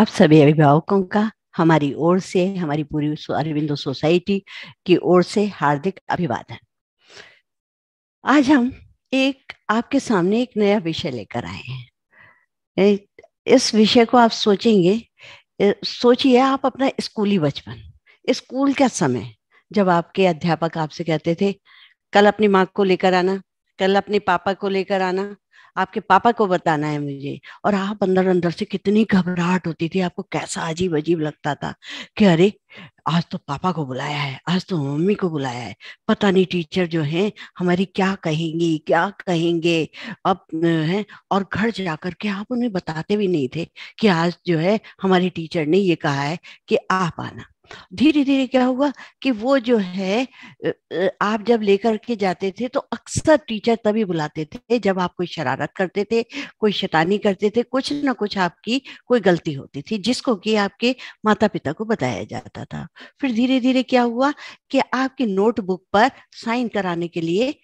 आप सभी अभिभावकों का हमारी ओर से हमारी पूरी अरविंदो सोसाइटी की ओर से हार्दिक अभिवादन आज हम एक आपके सामने एक नया विषय लेकर आए हैं इस विषय को आप सोचेंगे सोचिए आप अपना स्कूली बचपन स्कूल का समय जब आपके अध्यापक आपसे कहते थे कल अपनी माँ को लेकर आना कल अपने पापा को लेकर आना आपके पापा को बताना है मुझे और आप अंदर अंदर से कितनी घबराहट होती थी आपको कैसा अजीब अजीब लगता था कि अरे आज तो पापा को बुलाया है आज तो मम्मी को बुलाया है पता नहीं टीचर जो है हमारी क्या कहेंगी क्या कहेंगे अब है और घर जाकर के आप उन्हें बताते भी नहीं थे कि आज जो है हमारी टीचर ने ये कहा है कि आप आना धीरे धीरे क्या हुआ कि वो जो है आप जब लेकर के जाते थे तो अक्सर टीचर तभी बुलाते थे जब आप कोई शरारत करते थे कोई शैतानी करते थे कुछ ना कुछ आपकी कोई गलती होती थी जिसको कि आपके माता पिता को बताया जाता था फिर धीरे धीरे क्या हुआ कि आपकी नोटबुक पर साइन कराने के लिए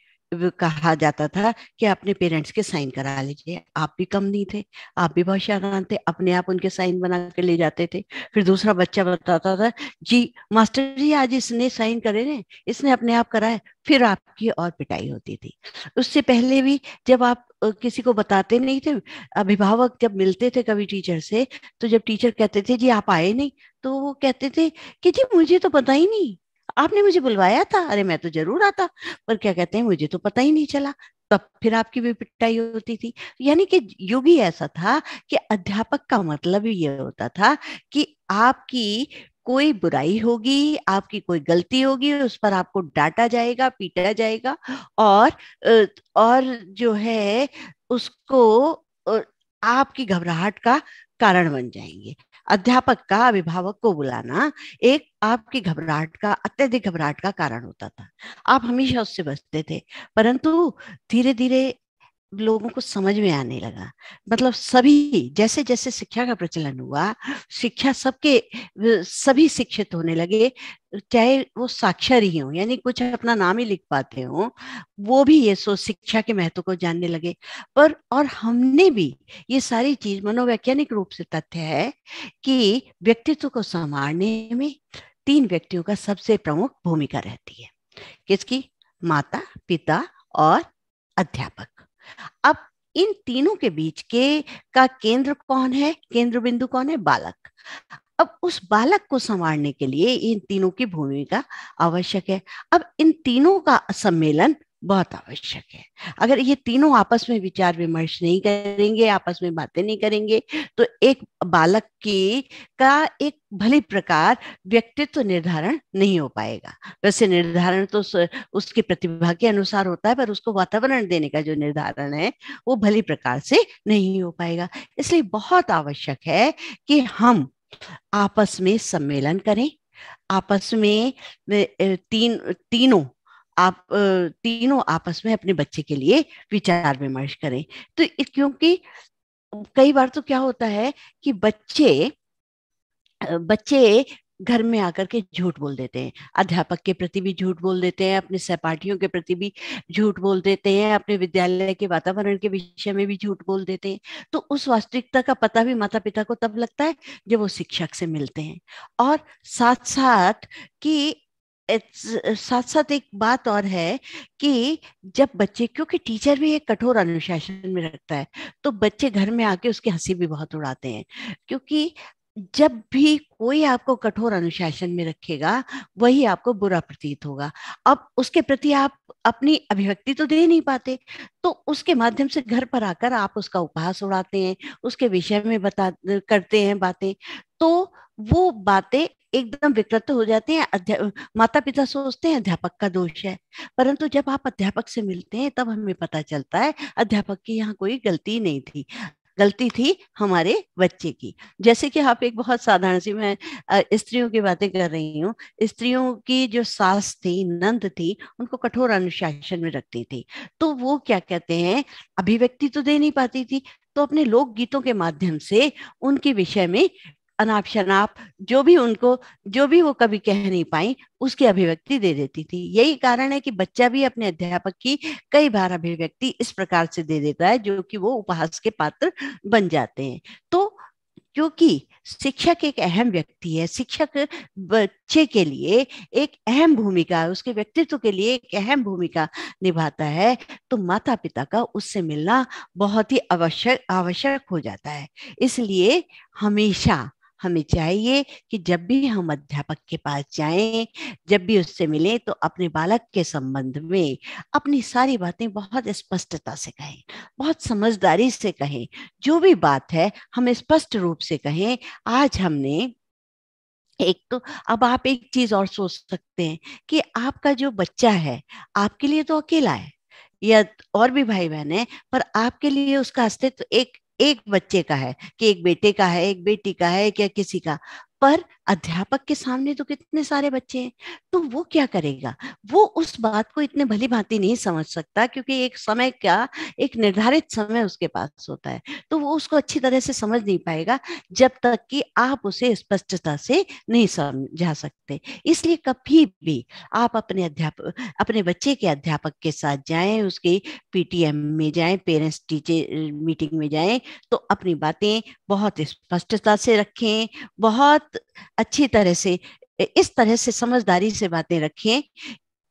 कहा जाता था कि अपने पेरेंट्स के साइन करा लीजिए आप भी कम नहीं थे आप भी बहुत शान थे अपने आप उनके साइन बना के ले जाते थे फिर दूसरा बच्चा बताता था जी मास्टर जी आज इसने साइन करे ने इसने अपने आप कराए फिर आपकी और पिटाई होती थी उससे पहले भी जब आप किसी को बताते नहीं थे अभिभावक जब मिलते थे कभी टीचर से तो जब टीचर कहते थे जी आप आए नहीं तो वो कहते थे कि जी मुझे तो पता ही नहीं आपने मुझे बुलवाया था अरे मैं तो जरूर आता पर क्या कहते हैं मुझे तो पता ही नहीं चला तब फिर आपकी भी पिटाई होती थी यानी कि युग ही ऐसा था कि अध्यापक का मतलब ये होता था कि आपकी कोई बुराई होगी आपकी कोई गलती होगी उस पर आपको डांटा जाएगा पीटा जाएगा और और जो है उसको आपकी घबराहट का कारण बन जाएंगे अध्यापक का अभिभावक को बुलाना एक आपकी घबराहट का अत्यधिक घबराहट का कारण होता था आप हमेशा उससे बचते थे परंतु धीरे धीरे लोगों को समझ में आने लगा मतलब सभी जैसे जैसे शिक्षा का प्रचलन हुआ शिक्षा सबके सभी शिक्षित होने लगे चाहे वो साक्षर ही हो यानी कुछ अपना नाम ही लिख पाते हो वो भी ये सो शिक्षा के महत्व को जानने लगे पर और हमने भी ये सारी चीज मनोवैज्ञानिक रूप से तथ्य है कि व्यक्तित्व को संवारने में तीन व्यक्तियों का सबसे प्रमुख भूमिका रहती है किसकी माता पिता और अध्यापक अब इन तीनों के बीच के का केंद्र कौन है केंद्र बिंदु कौन है बालक अब उस बालक को संवारने के लिए इन तीनों की भूमिका आवश्यक है अब इन तीनों का सम्मेलन बहुत आवश्यक है अगर ये तीनों आपस में विचार विमर्श नहीं करेंगे आपस में बातें नहीं करेंगे तो एक बालक की का एक भली प्रकार व्यक्तित्व निर्धारण नहीं हो पाएगा वैसे निर्धारण तो उसकी प्रतिभा के अनुसार होता है पर उसको वातावरण देने का जो निर्धारण है वो भली प्रकार से नहीं हो पाएगा इसलिए बहुत आवश्यक है कि हम आपस में सम्मेलन करें आपस में तीन तीनों आप तीनों आपस में अपने बच्चे के लिए विचार विमर्श करें तो क्योंकि कई बार तो क्या होता है कि बच्चे बच्चे घर में आकर के झूठ बोल देते हैं अध्यापक के प्रति भी झूठ बोल देते हैं अपने सहपाठियों के प्रति भी झूठ बोल देते हैं अपने विद्यालय के वातावरण के विषय में भी झूठ बोल देते हैं तो उस वास्तविकता का पता भी माता पिता को तब लगता है जब वो शिक्षक से मिलते हैं और साथ साथ कि साथ साथ एक बात और है कि जब बच्चे क्योंकि टीचर भी एक कठोर अनुशासन में रखता है तो बच्चे घर में आके उसकी हंसी भी बहुत उड़ाते हैं क्योंकि जब भी कोई आपको कठोर अनुशासन में रखेगा वही आपको बुरा प्रतीत होगा अब उसके प्रति आप अपनी अभिव्यक्ति तो दे नहीं पाते तो उसके माध्यम से घर पर आकर आप उसका उपहास उड़ाते हैं उसके विषय में बता करते हैं बातें तो वो बातें एकदम विकृत हो जाते हैं माता पिता सोचते हैं अध्यापक का दोष है परंतु जब आप अध्यापक से मिलते हैं तब हमें पता चलता है अध्यापक की यहाँ कोई गलती नहीं थी गलती थी हमारे बच्चे की जैसे कि आप एक बहुत साधारण सी मैं स्त्रियों की बातें कर रही हूँ स्त्रियों की जो सास थी नंद थी उनको कठोर अनुशासन में रखती थी तो वो क्या कहते हैं अभिव्यक्ति तो दे नहीं पाती थी तो अपने लोक गीतों के माध्यम से उनके विषय में अनाप शनाप जो भी उनको जो भी वो कभी कह नहीं पाई उसकी अभिव्यक्ति दे देती थी यही कारण है कि बच्चा भी अपने अध्यापक की कई बार अभिव्यक्ति इस प्रकार से दे देता है जो कि वो उपहास के पात्र बन जाते हैं तो क्योंकि शिक्षक एक अहम व्यक्ति है शिक्षक बच्चे के लिए एक अहम भूमिका उसके व्यक्तित्व के लिए एक अहम भूमिका निभाता है तो माता पिता का उससे मिलना बहुत ही आवश्यक आवश्यक हो जाता है इसलिए हमेशा हमें चाहिए कि जब भी हम अध्यापक के पास जाएं जब भी उससे मिलें तो अपने बालक के संबंध में अपनी सारी बातें बहुत स्पष्टता से कहें बहुत समझदारी से कहें जो भी बात है हम स्पष्ट रूप से कहें आज हमने एक तो अब आप एक चीज और सोच सकते हैं कि आपका जो बच्चा है आपके लिए तो अकेला है या और भी भाई बहन है पर आपके लिए उसका अस्तित्व एक एक बच्चे का है कि एक बेटे का है एक बेटी का है क्या किसी का पर अध्यापक के सामने तो कितने सारे बच्चे हैं तो वो क्या करेगा वो उस बात को इतने भली भांति नहीं समझ सकता क्योंकि एक समय का एक निर्धारित समय उसके पास होता है तो वो उसको अच्छी तरह से समझ नहीं पाएगा जब तक कि आप उसे स्पष्टता से नहीं समझा सकते इसलिए कभी भी आप अपने अध्यापक अपने बच्चे के अध्यापक के साथ जाएं उसके पीटीएम में जाएं पेरेंट्स टीचर मीटिंग में जाएं तो अपनी बातें बहुत स्पष्टता से रखें बहुत अच्छी तरह से इस तरह से समझदारी से बातें रखें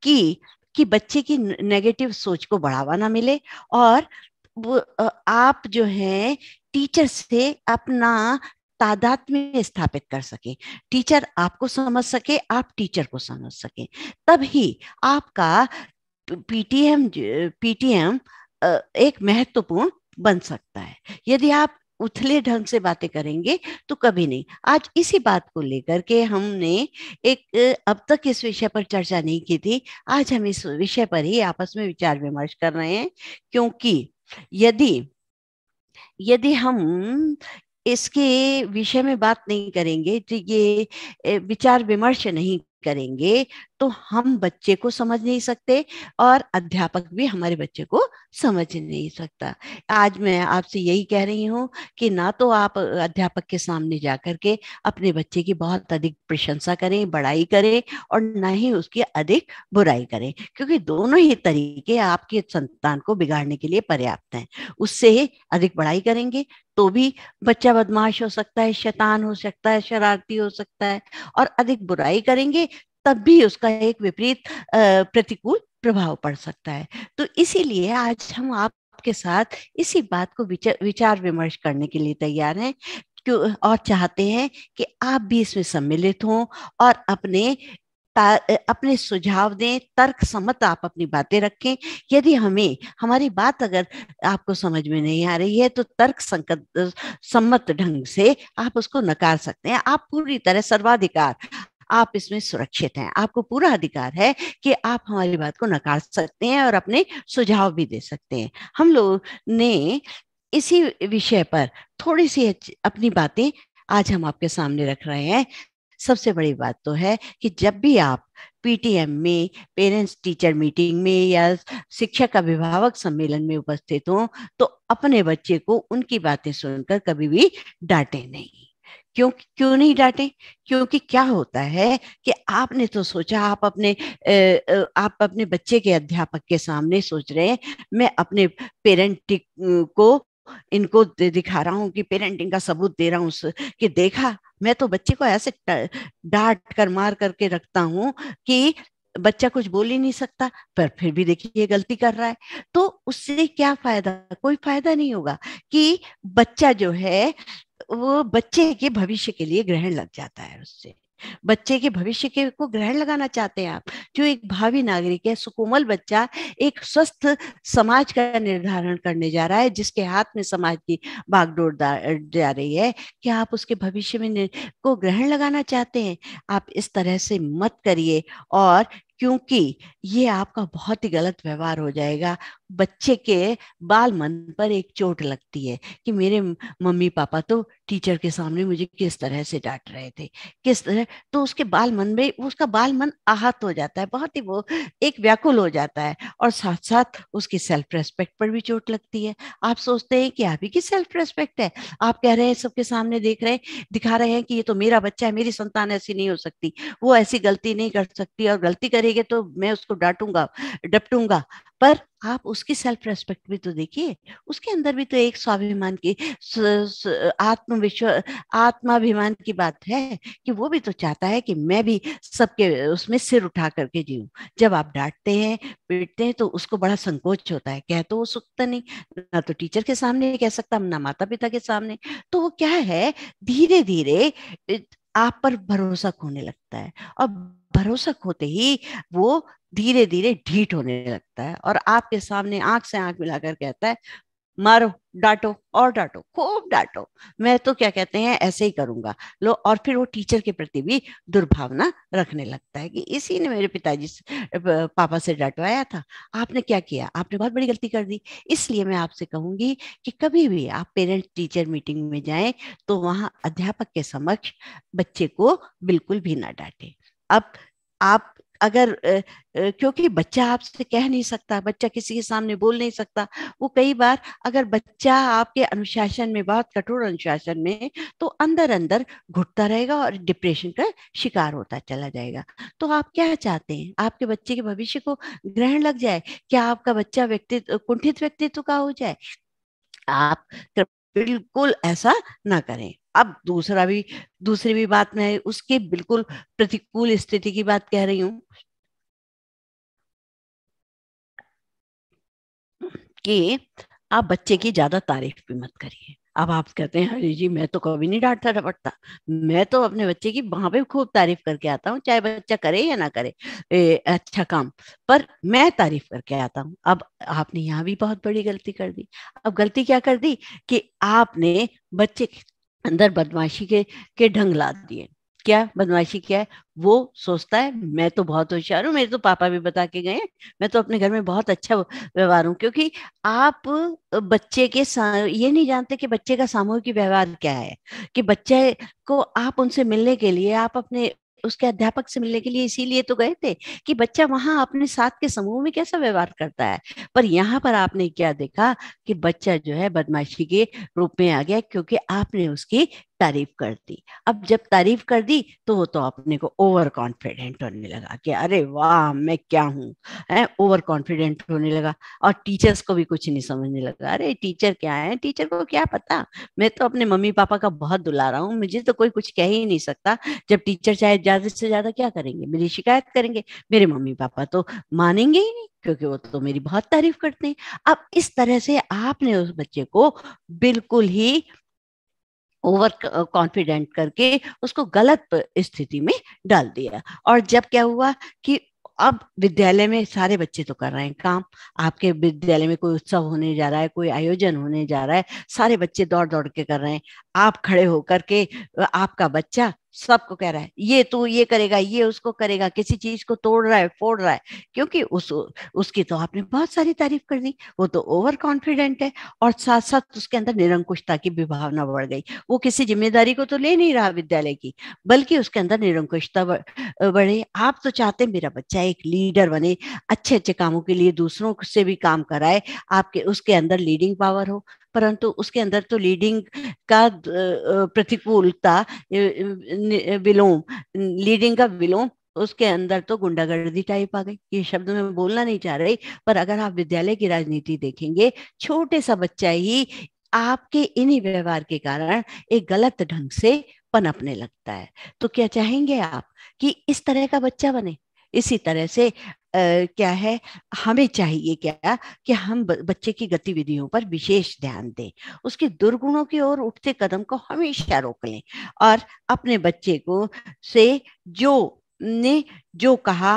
कि कि बच्चे की नेगेटिव सोच को बढ़ावा ना मिले और वो आप जो है टीचर से अपना तादात में स्थापित कर सके टीचर आपको समझ सके आप टीचर को समझ सके तभी आपका पीटीएम पीटीएम एक महत्वपूर्ण बन सकता है यदि आप उथले ढंग से बातें करेंगे तो कभी नहीं आज इसी बात को लेकर के हमने एक अब तक इस विषय पर चर्चा नहीं की थी आज हम इस विषय पर ही आपस में विचार विमर्श कर रहे हैं क्योंकि यदि यदि हम इसके विषय में बात नहीं करेंगे तो ये विचार विमर्श नहीं करेंगे तो हम बच्चे को समझ नहीं सकते और अध्यापक भी हमारे बच्चे को समझ नहीं सकता आज मैं आपसे यही कह रही हूँ कि ना तो आप अध्यापक के सामने जा के अपने बच्चे की बहुत अधिक प्रशंसा करें बड़ाई करें और ना ही उसकी अधिक बुराई करें क्योंकि दोनों ही तरीके आपके संतान को बिगाड़ने के लिए पर्याप्त हैं उससे अधिक बड़ाई करेंगे तो भी बच्चा बदमाश हो सकता है शैतान हो सकता है शरारती हो सकता है और अधिक बुराई करेंगे तब भी उसका एक विपरीत प्रतिकूल प्रभाव पड़ सकता है तो इसीलिए आज हम आपके साथ इसी बात को विचार विमर्श करने के लिए तैयार हैं क्यों और चाहते हैं कि आप भी इसमें सम्मिलित हों और अपने अपने सुझाव दें तर्क सम्मत आप अपनी बातें रखें यदि हमें हमारी बात अगर आपको समझ में नहीं आ रही है तो तर्क संकत सम्मत ढंग से आप उसको नकार सकते हैं आप पूरी तरह सर्वाधिकार आप इसमें सुरक्षित हैं आपको पूरा अधिकार है कि आप हमारी बात को नकार सकते हैं और अपने सुझाव भी दे सकते हैं हम लोग ने इसी विषय पर थोड़ी सी अपनी बातें आज हम आपके सामने रख रहे हैं सबसे बड़ी बात तो है कि जब भी आप पीटीएम में पेरेंट्स टीचर मीटिंग में या शिक्षक अभिभावक सम्मेलन में उपस्थित हों तो अपने बच्चे को उनकी बातें सुनकर कभी भी डांटे नहीं क्यों क्यों नहीं डांटे क्योंकि क्या होता है कि आपने तो सोचा आप अपने आप अपने बच्चे के अध्यापक के सामने सोच रहे हैं मैं अपने पेरेंट को इनको दिखा रहा हूँ कि पेरेंटिंग का सबूत दे रहा हूँ कि देखा मैं तो बच्चे को ऐसे डांट कर मार करके रखता हूँ कि बच्चा कुछ बोल ही नहीं सकता पर फिर भी देखिए गलती कर रहा है तो उससे क्या फायदा कोई फायदा नहीं होगा कि बच्चा जो है वो बच्चे के भविष्य के लिए ग्रहण लग जाता है उससे बच्चे के भविष्य के को ग्रहण लगाना चाहते हैं आप जो एक भावी नागरिक है सुकोमल बच्चा एक स्वस्थ समाज का निर्धारण करने जा रहा है जिसके हाथ में समाज की बागडोर जा रही है क्या आप उसके भविष्य में को ग्रहण लगाना चाहते हैं आप इस तरह से मत करिए और क्योंकि ये आपका बहुत ही गलत व्यवहार हो जाएगा बच्चे के बाल मन पर एक चोट लगती है कि मेरे मम्मी पापा तो टीचर के सामने मुझे किस तरह से डांट रहे थे किस तरह तो उसके बाल मन में उसका बाल मन आहत हो जाता है बहुत ही वो एक व्याकुल हो जाता है और साथ साथ उसकी सेल्फ रेस्पेक्ट पर भी चोट लगती है आप सोचते हैं कि आप ही की सेल्फ रेस्पेक्ट है आप कह रहे हैं सबके सामने देख रहे हैं दिखा रहे हैं कि ये तो मेरा बच्चा है मेरी संतान ऐसी नहीं हो सकती वो ऐसी गलती नहीं कर सकती और गलती कर करेंगे तो मैं उसको डांटूंगा डपटूंगा पर आप उसकी सेल्फ रेस्पेक्ट भी तो देखिए उसके अंदर भी तो एक स्वाभिमान की आत्मविश्वास आत्माभिमान की बात है कि वो भी तो चाहता है कि मैं भी सबके उसमें सिर उठा करके जीऊं जब आप डांटते हैं पीटते हैं तो उसको बड़ा संकोच होता है कह तो वो सुखता नहीं ना तो टीचर के सामने कह सकता ना माता पिता के सामने तो वो क्या है धीरे धीरे आप पर भरोसा खोने लगता है और भरोसा खोते ही वो धीरे धीरे ढीठ होने लगता है और आपके सामने आंख से आंख मिलाकर कहता है मारो डांटो और डांटो खूब डांटो मैं तो क्या कहते हैं ऐसे ही करूंगा लो और फिर वो टीचर के प्रति भी दुर्भावना रखने लगता है कि इसी ने मेरे पिताजी पापा से डांटवाया था आपने क्या किया आपने बहुत बड़ी गलती कर दी इसलिए मैं आपसे कहूंगी कि कभी भी आप पेरेंट टीचर मीटिंग में जाए तो वहां अध्यापक के समक्ष बच्चे को बिल्कुल भी ना डांटे अब आप अगर क्योंकि बच्चा आपसे कह नहीं सकता बच्चा किसी के सामने बोल नहीं सकता वो कई बार अगर बच्चा आपके अनुशासन में बहुत कठोर अनुशासन में तो अंदर अंदर घुटता रहेगा और डिप्रेशन का शिकार होता चला जाएगा तो आप क्या चाहते हैं आपके बच्चे के भविष्य को ग्रहण लग जाए क्या आपका बच्चा व्यक्तित्व कुंठित व्यक्तित्व का हो जाए आप बिल्कुल ऐसा ना करें अब दूसरा भी दूसरी भी बात मैं उसके बिल्कुल प्रतिकूल स्थिति की बात कह रही हूँ कि आप बच्चे की ज्यादा तारीफ भी मत करिए अब आप कहते हैं हरी जी मैं तो कभी नहीं डांटता डपटता मैं तो अपने बच्चे की वहां पे खूब तारीफ करके आता हूँ चाहे बच्चा करे या ना करे ए, अच्छा काम पर मैं तारीफ करके आता हूँ अब आपने यहाँ भी बहुत बड़ी गलती कर दी अब गलती क्या कर दी कि आपने बच्चे की अंदर बदमाशी के के ढंग ला दिए क्या बदमाशी क्या है वो सोचता है मैं तो बहुत होशियार हूँ मेरे तो पापा भी बता के गए मैं तो अपने घर में बहुत अच्छा व्यवहार हूँ क्योंकि आप बच्चे के ये नहीं जानते कि बच्चे का सामूहिक व्यवहार क्या है कि बच्चे को आप उनसे मिलने के लिए आप अपने उसके अध्यापक से मिलने के लिए इसीलिए तो गए थे कि बच्चा वहां अपने साथ के समूह में कैसा व्यवहार करता है पर यहाँ पर आपने क्या देखा कि बच्चा जो है बदमाशी के रूप में आ गया क्योंकि आपने उसकी तारीफ कर दी अब जब तारीफ कर दी तो वो तो अपने को ओवर कॉन्फिडेंट होने लगा कि अरे वाह मैं क्या हूँ ओवर कॉन्फिडेंट होने लगा और टीचर्स को भी कुछ नहीं समझने लगा अरे टीचर क्या है टीचर को क्या पता मैं तो अपने मम्मी पापा का बहुत दुलारा हूँ मुझे तो कोई कुछ कह ही नहीं सकता जब टीचर चाहे ज्यादा से ज्यादा क्या करेंगे मेरी शिकायत करेंगे मेरे मम्मी पापा तो मानेंगे ही नहीं क्योंकि वो तो मेरी बहुत तारीफ करते हैं अब इस तरह से आपने उस बच्चे को बिल्कुल ही ओवर कॉन्फिडेंट करके उसको गलत स्थिति में डाल दिया और जब क्या हुआ कि अब विद्यालय में सारे बच्चे तो कर रहे हैं काम आपके विद्यालय में कोई उत्सव होने जा रहा है कोई आयोजन होने जा रहा है सारे बच्चे दौड़ दौड़ के कर रहे हैं आप खड़े होकर के आपका बच्चा सबको कह रहा है ये तू ये करेगा ये उसको करेगा किसी चीज को तोड़ रहा है फोड़ रहा है क्योंकि उस उसकी तो आपने बहुत सारी तारीफ कर दी वो तो ओवर कॉन्फिडेंट है और साथ साथ उसके अंदर निरंकुशता की भी भावना बढ़ गई वो किसी जिम्मेदारी को तो ले नहीं रहा विद्यालय की बल्कि उसके अंदर निरंकुशता बढ़े आप तो चाहते मेरा बच्चा एक लीडर बने अच्छे अच्छे कामों के लिए दूसरों से भी काम कराए आपके उसके अंदर लीडिंग पावर हो परंतु उसके अंदर तो लीडिंग का प्रतिकूलता विलोम लीडिंग का विलोम उसके अंदर तो गुंडागर्दी टाइप आ गई ये शब्द में बोलना नहीं चाह रही पर अगर आप विद्यालय की राजनीति देखेंगे छोटे सा बच्चा ही आपके इन्हीं व्यवहार के कारण एक गलत ढंग से पनपने लगता है तो क्या चाहेंगे आप कि इस तरह का बच्चा बने इसी तरह से Uh, क्या है हमें चाहिए क्या कि हम बच्चे की गतिविधियों पर विशेष ध्यान दें उसके दुर्गुणों की ओर उठते कदम को हमेशा रोक लें और अपने बच्चे को से जो ने जो कहा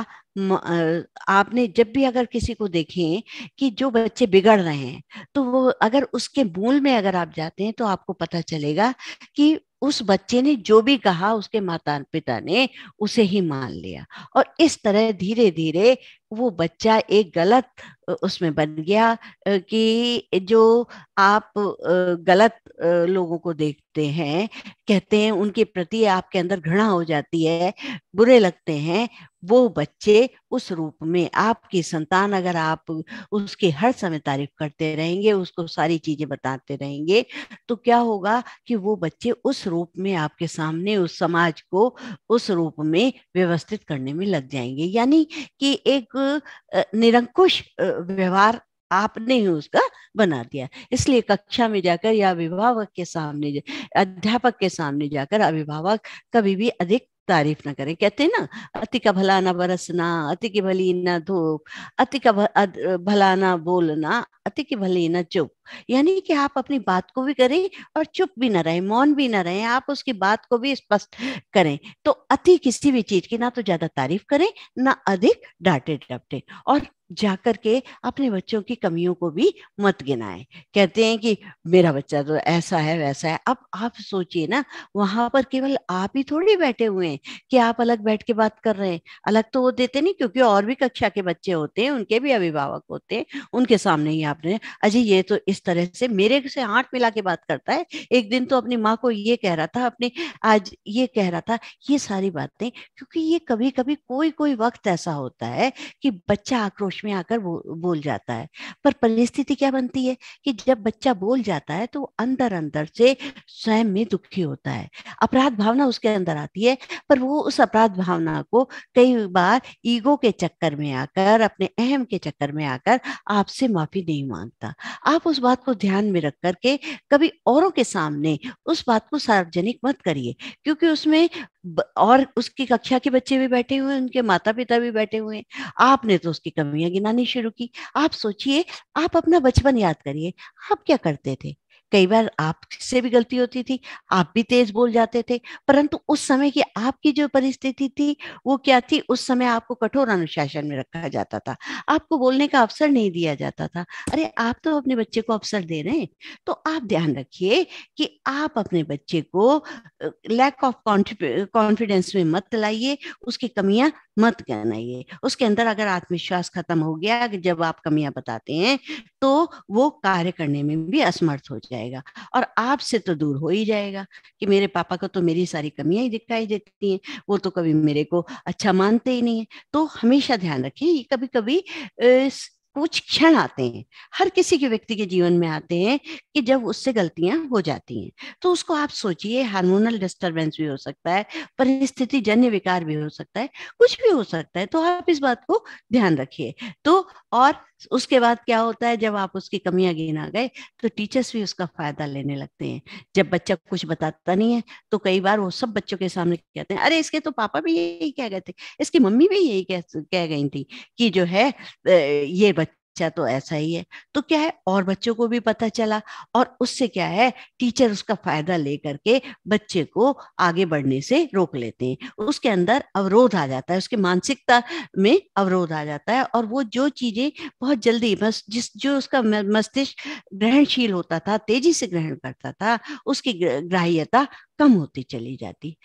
आपने जब भी अगर किसी को देखें कि जो बच्चे बिगड़ रहे हैं तो वो अगर उसके मूल में अगर आप जाते हैं तो आपको पता चलेगा कि उस बच्चे ने जो भी कहा उसके माता पिता ने उसे ही मान लिया और इस तरह धीरे धीरे वो बच्चा एक गलत उसमें बन गया कि जो आप गलत लोगों को देखते हैं कहते हैं उनके प्रति आपके अंदर घृणा हो जाती है बुरे लगते हैं वो बच्चे उस रूप में आपकी संतान अगर आप उसकी हर समय तारीफ करते रहेंगे उसको सारी चीजें बताते रहेंगे तो क्या होगा कि वो बच्चे उस रूप में आपके सामने उस समाज को उस रूप में व्यवस्थित करने में लग जाएंगे यानी कि एक निरंकुश व्यवहार आपने ही उसका बना दिया इसलिए कक्षा में जाकर या अभिभावक के सामने अध्यापक के सामने जाकर अभिभावक कभी भी अधिक तारीफ ना करें कहते हैं ना अति का भला ना बरसना अति की भली ना धूप अति का भला ना बोलना अति की भली ना चुप यानी कि आप अपनी बात को भी करें और चुप भी ना रहें मौन भी ना रहें आप उसकी बात को भी स्पष्ट करें तो अति किसी भी चीज की ना तो ज्यादा तारीफ करें ना अधिक डांटे डपटे और जाकर के अपने बच्चों की कमियों को भी मत गिनाए कहते हैं कि मेरा बच्चा तो ऐसा है वैसा है अब आप सोचिए ना वहां पर केवल आप ही थोड़ी बैठे हुए हैं कि आप अलग बैठ के बात कर रहे हैं अलग तो वो देते नहीं क्योंकि और भी कक्षा के बच्चे होते हैं उनके भी अभिभावक होते हैं उनके सामने ही आपने अजय ये तो इस तरह से मेरे से हाथ मिला के बात करता है एक दिन तो अपनी माँ को ये कह रहा था अपने आज ये कह रहा था ये सारी बातें क्योंकि ये कभी कभी कोई कोई वक्त ऐसा होता है कि बच्चा आक्रोश में आकर बोल जाता है पर परिस्थिति क्या बनती होती है कि जब बच्चा बोल जाता है तो अंदर अंदर से स्वयं में दुखी होता है अपराध भावना उसके अंदर आती है पर वो उस अपराध भावना को कई बार ईगो के चक्कर में आकर अपने अहम के चक्कर में आकर आपसे माफी नहीं मांगता आप उस बात को ध्यान में रख करके कभी औरों के सामने उस बात को सार्वजनिक मत करिए क्योंकि उसमें और उसकी कक्षा के बच्चे भी बैठे हुए उनके माता पिता भी बैठे हुए हैं आपने तो उसकी कमियां गिनानी शुरू की आप सोचिए आप अपना बचपन याद करिए आप क्या करते थे कई बार आपसे भी गलती होती थी आप भी तेज बोल जाते थे परंतु उस समय की आपकी जो परिस्थिति थी वो क्या थी उस समय आपको कठोर अनुशासन में रखा जाता था आपको बोलने का अवसर नहीं दिया जाता था अरे आप तो अपने बच्चे को अवसर दे रहे हैं तो आप ध्यान रखिए कि आप अपने बच्चे को लैक ऑफ कॉन्फिडेंस में मत लाइए उसकी कमियां मत गनाइए उसके अंदर अगर आत्मविश्वास खत्म हो गया जब आप कमियां बताते हैं तो वो कार्य करने में भी असमर्थ हो जाएगा और आपसे तो दूर हो ही जाएगा कि मेरे पापा को तो मेरी सारी कमियां ही दिखाई देती हैं वो तो कभी मेरे को अच्छा मानते ही नहीं है तो हमेशा ध्यान रखें कभी कभी कुछ क्षण आते हैं हर किसी के व्यक्ति के जीवन में आते हैं कि जब उससे गलतियां हो जाती हैं तो उसको आप सोचिए हार्मोनल डिस्टरबेंस भी हो सकता है परिस्थिति जन्य विकार भी हो सकता है कुछ भी हो सकता है तो आप इस बात को ध्यान रखिए तो और उसके बाद क्या होता है जब आप उसकी कमियां गिन आ गए तो टीचर्स भी उसका फायदा लेने लगते हैं जब बच्चा कुछ बताता नहीं है तो कई बार वो सब बच्चों के सामने कहते हैं अरे इसके तो पापा भी यही कह गए थे इसकी मम्मी भी यही कह कह गई थी कि जो है ये बच्चा तो ऐसा ही है तो क्या है और बच्चों को भी पता चला और उससे क्या है टीचर उसका फायदा लेकर के बच्चे को आगे बढ़ने से रोक लेते हैं उसके अंदर अवरोध आ जाता है उसके मानसिकता में अवरोध आ जाता है और वो जो चीजें बहुत जल्दी बस जिस जो उसका मस्तिष्क ग्रहणशील होता था तेजी से ग्रहण करता था उसकी ग्राह्यता कम होती चली जाती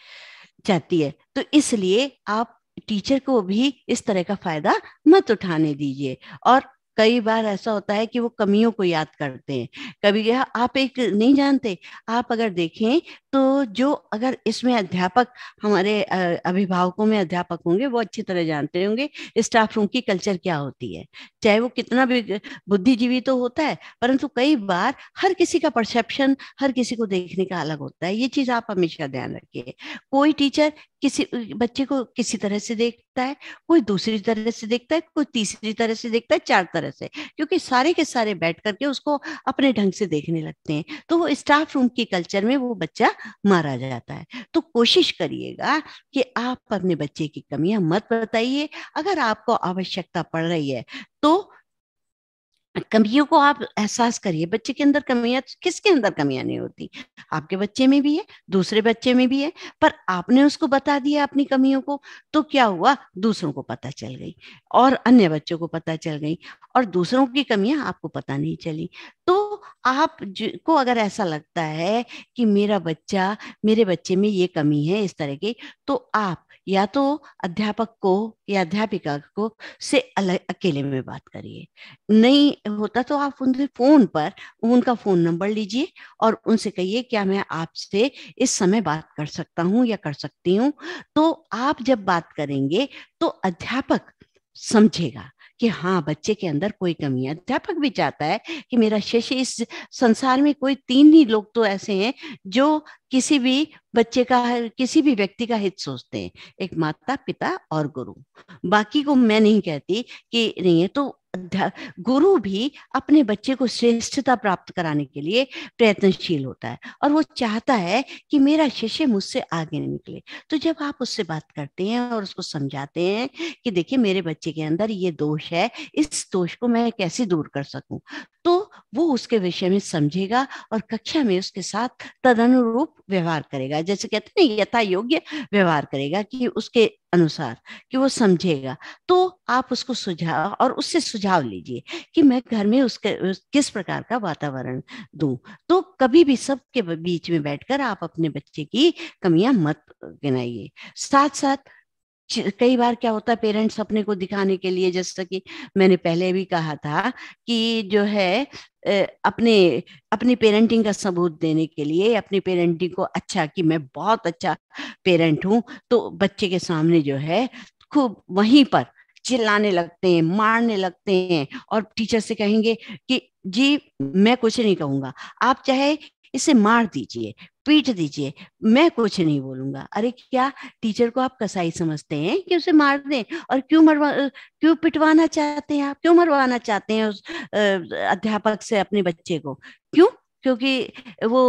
जाती है तो इसलिए आप टीचर को भी इस तरह का फायदा मत उठाने दीजिए और कई बार ऐसा होता है कि वो कमियों को याद करते हैं कभी यह आप एक नहीं जानते आप अगर देखें तो जो अगर इसमें अध्यापक हमारे अभिभावकों में अध्यापक होंगे वो अच्छी तरह जानते होंगे स्टाफ रूम की कल्चर क्या होती है चाहे वो कितना भी बुद्धिजीवी तो होता है परंतु कई बार हर किसी का परसेप्शन हर किसी को देखने का अलग होता है ये चीज आप हमेशा ध्यान रखिए कोई टीचर किसी बच्चे को किसी तरह से देखता है कोई दूसरी तरह से देखता है कोई तीसरी तरह से देखता है चार तरह तरह से क्योंकि सारे के सारे बैठ करके उसको अपने ढंग से देखने लगते हैं तो वो स्टाफ रूम की कल्चर में वो बच्चा मारा जाता है तो कोशिश करिएगा कि आप अपने बच्चे की कमियां मत बताइए अगर आपको आवश्यकता पड़ रही है तो कमियों को आप एहसास करिए बच्चे के अंदर कमियां किसके अंदर कमियां नहीं होती आपके बच्चे में भी है दूसरे बच्चे में भी है पर आपने उसको बता दिया अपनी कमियों को तो क्या हुआ दूसरों को पता चल गई और अन्य बच्चों को पता चल गई और दूसरों की कमियां आपको पता नहीं चली तो आप को अगर ऐसा लगता है कि मेरा बच्चा मेरे बच्चे में ये कमी है इस तरह की तो आप या तो अध्यापक को या अध्यापिका को से अलग अकेले में बात करिए नहीं होता तो आप उनसे फोन पर उनका फोन नंबर लीजिए और उनसे कहिए क्या मैं आपसे इस समय बात कर सकता हूँ या कर सकती हूँ तो आप जब बात करेंगे तो अध्यापक समझेगा कि हाँ बच्चे के अंदर कोई कमी है अध्यापक भी चाहता है कि मेरा शिष्य इस संसार में कोई तीन ही लोग तो ऐसे हैं जो किसी भी बच्चे का किसी भी व्यक्ति का हित सोचते हैं एक माता पिता और गुरु बाकी को मैं नहीं कहती कि नहीं है तो गुरु भी अपने बच्चे को श्रेष्ठता प्राप्त कराने के लिए प्रयत्नशील होता है और वो चाहता है कि मेरा शिष्य मुझसे आगे निकले तो जब आप उससे बात करते हैं और उसको समझाते हैं कि देखिए मेरे बच्चे के अंदर ये दोष है इस दोष को मैं कैसे दूर कर सकूं तो वो उसके विषय में समझेगा और कक्षा में उसके साथ तदनुरूप व्यवहार करेगा जैसे कहते हैं यथा योग्य व्यवहार करेगा कि उसके अनुसार कि वो समझेगा तो आप उसको सुझाव और उससे सुझाव लीजिए कि मैं घर में उसके किस प्रकार का वातावरण दूं तो कभी भी सबके बीच में बैठकर आप अपने बच्चे की कमियां मत गिनाइए साथ साथ कई बार क्या होता है पेरेंट्स अपने को दिखाने के लिए जैसा कि मैंने पहले भी कहा था कि जो है अपने अपनी पेरेंटिंग का सबूत देने के लिए अपनी पेरेंटिंग को अच्छा कि मैं बहुत अच्छा पेरेंट हूँ तो बच्चे के सामने जो है खूब वहीं पर चिल्लाने लगते हैं मारने लगते हैं और टीचर से कहेंगे कि जी मैं कुछ नहीं कहूँगा आप चाहे इसे मार दीजिए पीट दीजिए मैं कुछ नहीं बोलूंगा अरे क्या टीचर को आप कसाई समझते हैं कि उसे मार दें और क्यों मरवा क्यों पिटवाना चाहते हैं आप क्यों मरवाना चाहते हैं उस अध्यापक से अपने बच्चे को क्यों क्योंकि वो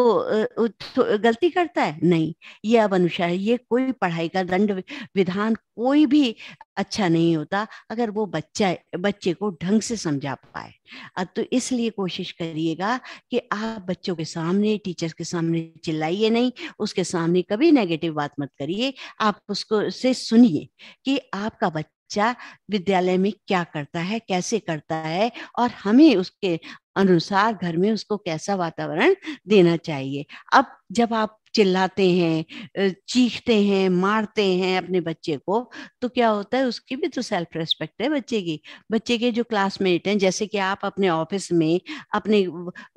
तो, गलती करता है नहीं ये अब अनुशा है ये कोई पढ़ाई का दंड विधान कोई भी अच्छा नहीं होता अगर वो बच्चा बच्चे को ढंग से समझा पाए अब तो इसलिए कोशिश करिएगा कि आप बच्चों के सामने टीचर्स के सामने चिल्लाइए नहीं उसके सामने कभी नेगेटिव बात मत करिए आप उसको से सुनिए कि आपका बच्चा बच्चा विद्यालय में क्या करता है कैसे करता है और हमें उसके अनुसार घर में उसको कैसा वातावरण देना चाहिए अब जब आप चिल्लाते हैं चीखते हैं मारते हैं अपने बच्चे को तो क्या होता है उसकी भी तो सेल्फ रेस्पेक्ट है बच्चे की बच्चे के जो क्लासमेट हैं जैसे कि आप अपने ऑफिस में अपने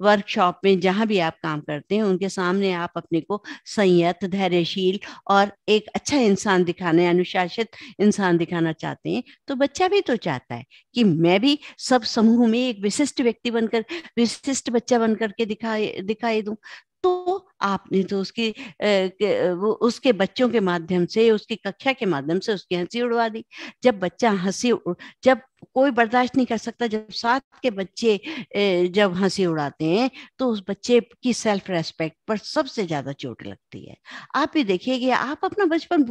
वर्कशॉप में जहाँ भी आप काम करते हैं उनके सामने आप अपने को संयत धैर्यशील और एक अच्छा इंसान दिखाने अनुशासित इंसान दिखाना चाहते हैं तो बच्चा भी तो चाहता है कि मैं भी सब समूह में एक विशिष्ट व्यक्ति बनकर विशिष्ट बच्चा बनकर के दिखाई दिखाई दूँ तो आपने तो उसकी वो उसके बच्चों के माध्यम से उसकी कक्षा के माध्यम से उसकी हंसी उड़वा दी जब बच्चा हंसी जब कोई बर्दाश्त नहीं कर सकता जब साथ के बच्चे जब हंसी उड़ाते हैं तो उस बच्चे की सेल्फ रेस्पेक्ट पर सबसे ज्यादा चोट लगती है आप ही देखिए आप अपना बचपन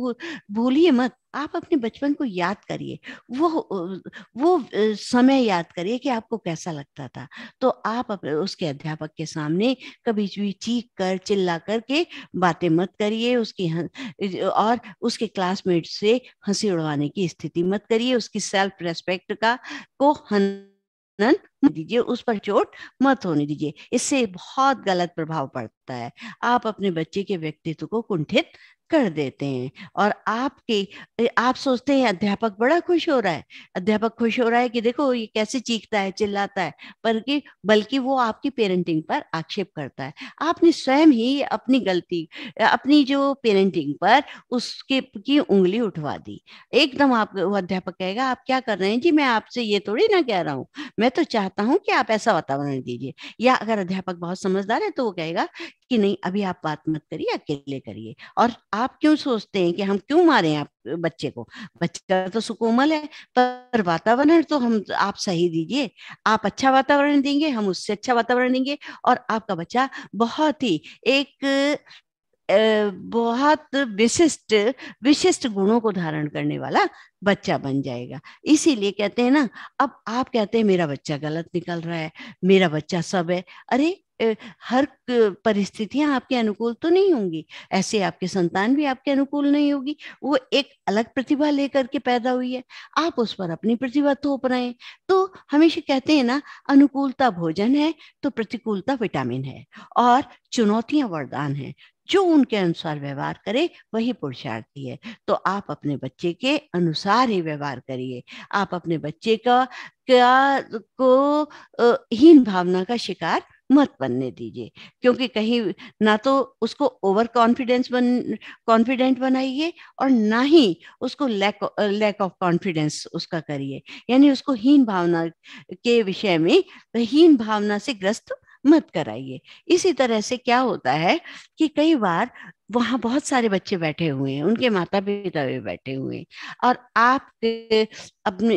भूलिए मत आप अपने बचपन को याद करिए वो वो समय याद करिए कि आपको कैसा लगता था तो आप उसके अध्यापक के सामने कभी भी चीख कर चिल्ला करके बातें मत करिए उसकी और उसके क्लासमेट से हंसी उड़वाने की स्थिति मत करिए उसकी सेल्फ रेस्पेक्ट का को हनन दीजिए उस पर चोट मत होने दीजिए इससे बहुत गलत प्रभाव पड़ता है आप अपने बच्चे के व्यक्तित्व को कुंठित कर देते हैं और आपके आप सोचते हैं अध्यापक बड़ा खुश हो रहा है अध्यापक खुश हो रहा है कि देखो ये कैसे चीखता है चिल्लाता है पर कि बल्कि वो आपकी पेरेंटिंग पर आक्षेप करता है आपने स्वयं ही अपनी गलती अपनी जो पेरेंटिंग पर उसके की उंगली उठवा दी एकदम आप अध्यापक कहेगा आप क्या कर रहे हैं जी मैं आपसे ये थोड़ी ना कह रहा हूँ मैं तो चाहता हूँ कि आप ऐसा वातावरण दीजिए या अगर अध्यापक बहुत समझदार है तो वो कहेगा कि नहीं अभी आप बात मत करिए अकेले करिए और आप क्यों सोचते हैं कि हम क्यों मारे आप बच्चे को बच्चा तो सुकोमल है पर वातावरण तो हम आप सही दीजिए आप अच्छा वातावरण देंगे हम उससे अच्छा वातावरण देंगे और आपका बच्चा बहुत ही एक बहुत विशिष्ट विशिष्ट गुणों को धारण करने वाला बच्चा बन जाएगा इसीलिए कहते हैं ना अब आप कहते हैं मेरा बच्चा गलत निकल रहा है मेरा बच्चा सब है अरे हर परिस्थितियां आपके अनुकूल तो नहीं होंगी ऐसे आपके संतान भी आपके अनुकूल नहीं होगी वो एक अलग प्रतिभा लेकर के पैदा हुई है आप उस पर अपनी प्रतिभा थोप रहे हैं तो हमेशा कहते हैं ना अनुकूलता भोजन है तो प्रतिकूलता विटामिन है और चुनौतियां वरदान है जो उनके अनुसार व्यवहार करे वही पुरुषार्थी है तो आप अपने बच्चे के अनुसार ही व्यवहार करिए आप अपने बच्चे का क्या को हीन भावना का शिकार मत बनने दीजिए क्योंकि कहीं ना तो उसको ओवर कॉन्फिडेंस बन कॉन्फिडेंट बनाइए और ना ही उसको लैक लैक ऑफ कॉन्फिडेंस उसका करिए यानी उसको हीन भावना के विषय में हीन भावना से ग्रस्त मत कराइए इसी तरह से क्या होता है कि कई बार वहाँ बहुत सारे बच्चे बैठे हुए हैं उनके माता पिता भी बैठे हुए हैं और आप अपने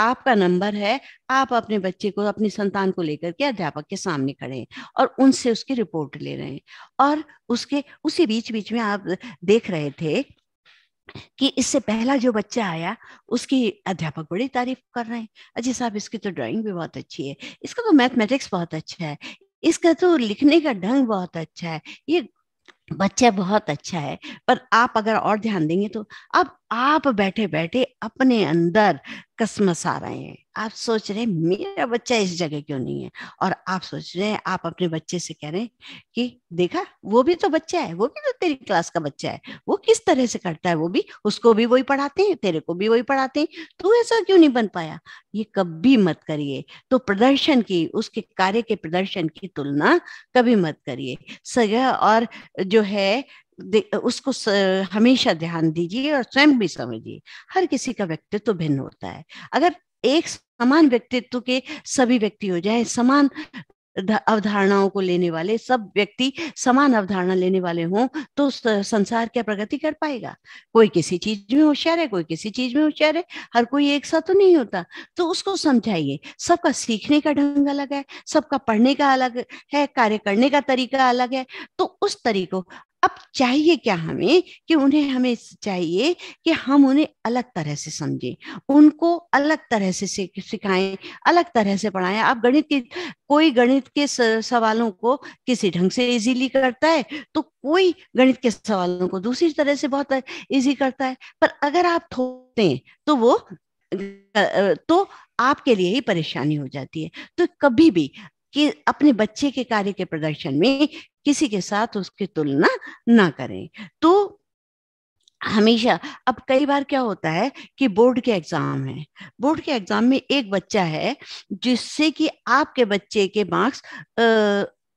आपका नंबर है आप अपने बच्चे को अपनी संतान को लेकर के अध्यापक के सामने खड़े हैं और उनसे उसकी रिपोर्ट ले रहे हैं और उसके उसी बीच बीच में आप देख रहे थे कि इससे पहला जो बच्चा आया उसकी अध्यापक बड़ी तारीफ कर रहे हैं अजय साहब इसकी तो ड्राइंग भी बहुत अच्छी है इसका तो मैथमेटिक्स बहुत अच्छा है इसका तो लिखने का ढंग बहुत अच्छा है ये बच्चा बहुत अच्छा है पर आप अगर और ध्यान देंगे तो अब आप बैठे बैठे अपने अंदर कसमस आ रहे हैं आप सोच रहे हैं मेरा बच्चा इस जगह क्यों नहीं है और आप सोच रहे हैं आप अपने बच्चे से कह रहे हैं कि देखा वो भी तो बच्चा है वो भी तो तेरी क्लास का बच्चा है वो किस तरह से करता है वो भी उसको भी वही पढ़ाते हैं तेरे को भी वही पढ़ाते हैं तू ऐसा क्यों नहीं बन पाया ये कभी मत करिए तो प्रदर्शन की उसके कार्य के प्रदर्शन की तुलना कभी मत करिए सगह और जो है उसको हमेशा ध्यान दीजिए और स्वयं भी समझिए हर किसी का व्यक्तित्व तो भिन्न होता है अगर एक समान व्यक्तित्व के सभी व्यक्ति हो जाए समान अवधारणाओं को लेने वाले सब व्यक्ति समान अवधारणा लेने वाले हों तो संसार क्या प्रगति कर पाएगा कोई किसी चीज में होशियार है कोई किसी चीज में होशियार है हर कोई एक सा तो नहीं होता तो उसको समझाइए सबका सीखने का ढंग अलग है सबका पढ़ने का अलग है कार्य करने का तरीका अलग है तो उस तरीको अब चाहिए क्या हमें कि उन्हें हमें चाहिए कि हम उन्हें अलग तरह से समझें उनको अलग तरह से सिखाएं अलग तरह से पढ़ाएं आप गणित के कोई गणित के सवालों को किसी ढंग से इजीली करता है तो कोई गणित के सवालों को दूसरी तरह से बहुत इजी करता है पर अगर आप थोड़ते हैं तो वो तो आपके लिए ही परेशानी हो जाती है तो कभी भी कि अपने बच्चे के कार्य के प्रदर्शन में किसी के साथ उसकी तुलना ना करें तो हमेशा अब कई बार क्या होता है कि बोर्ड के एग्जाम है बोर्ड के एग्जाम में एक बच्चा है जिससे कि आपके बच्चे के मार्क्स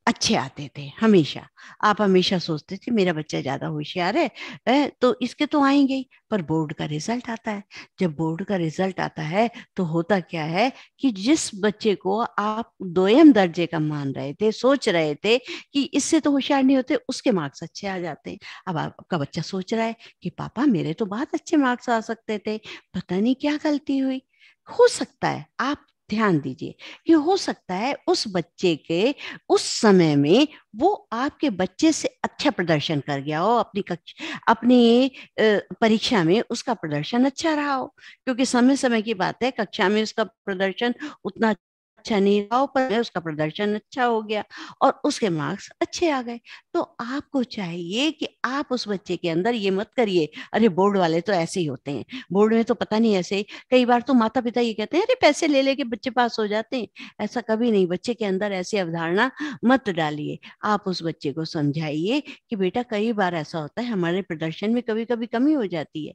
अच्छे आते थे हमेशा आप हमेशा सोचते थे मेरा बच्चा ज़्यादा होशियार है ए, तो इसके तो आएंगे ही पर बोर्ड का रिजल्ट आता है जब बोर्ड का रिजल्ट आता है तो होता क्या है कि जिस बच्चे को आप दोयम दर्जे का मान रहे थे सोच रहे थे कि इससे तो होशियार नहीं होते उसके मार्क्स अच्छे आ जाते हैं अब आपका बच्चा सोच रहा है कि पापा मेरे तो बहुत अच्छे मार्क्स आ सकते थे पता नहीं क्या गलती हुई हो सकता है आप ध्यान दीजिए कि हो सकता है उस बच्चे के उस समय में वो आपके बच्चे से अच्छा प्रदर्शन कर गया हो अपनी कक्ष अपनी परीक्षा में उसका प्रदर्शन अच्छा रहा हो क्योंकि समय समय की बात है कक्षा में उसका प्रदर्शन उतना अच्छा नहीं रहा पर उसका प्रदर्शन अच्छा हो गया और उसके मार्क्स अच्छे आ गए तो आपको चाहिए कि आप उस बच्चे के अंदर ये मत करिए अरे बोर्ड वाले तो ऐसे ही होते हैं बोर्ड में तो पता नहीं ऐसे कई बार तो माता पिता ये कहते हैं अरे पैसे ले लेके बच्चे पास हो जाते हैं ऐसा कभी नहीं बच्चे के अंदर ऐसी अवधारणा मत डालिए आप उस बच्चे को समझाइए कि बेटा कई बार ऐसा होता है हमारे प्रदर्शन में कभी कभी कमी हो जाती है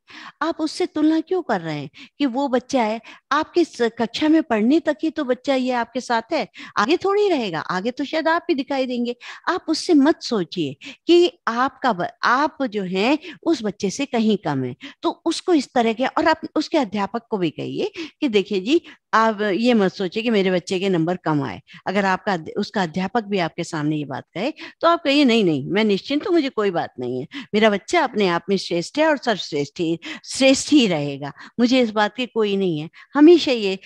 आप उससे तुलना क्यों कर रहे हैं कि वो बच्चा है आपकी कक्षा में पढ़ने तक ही तो बच्चा ये आपके साथ है आगे थोड़ी रहेगा आगे तो शायद आप भी दिखाई देंगे आप उससे मत सोचिए कि आपका आप जो है उस बच्चे से कहीं कम है तो उसको इस तरह के और आप उसके अध्यापक को भी कहिए कि देखिए जी आप ये मत सोचिए कि मेरे बच्चे के नंबर कम आए अगर आपका उसका अध्यापक भी आपके सामने ये बात कहे तो आप कहिए नहीं नहीं मैं निश्चिंत हूँ मुझे कोई बात नहीं है मेरा बच्चा अपने आप में श्रेष्ठ है और सर्वश्रेष्ठ ही श्रेष्ठ ही रहेगा मुझे इस बात की कोई नहीं है हमेशा ये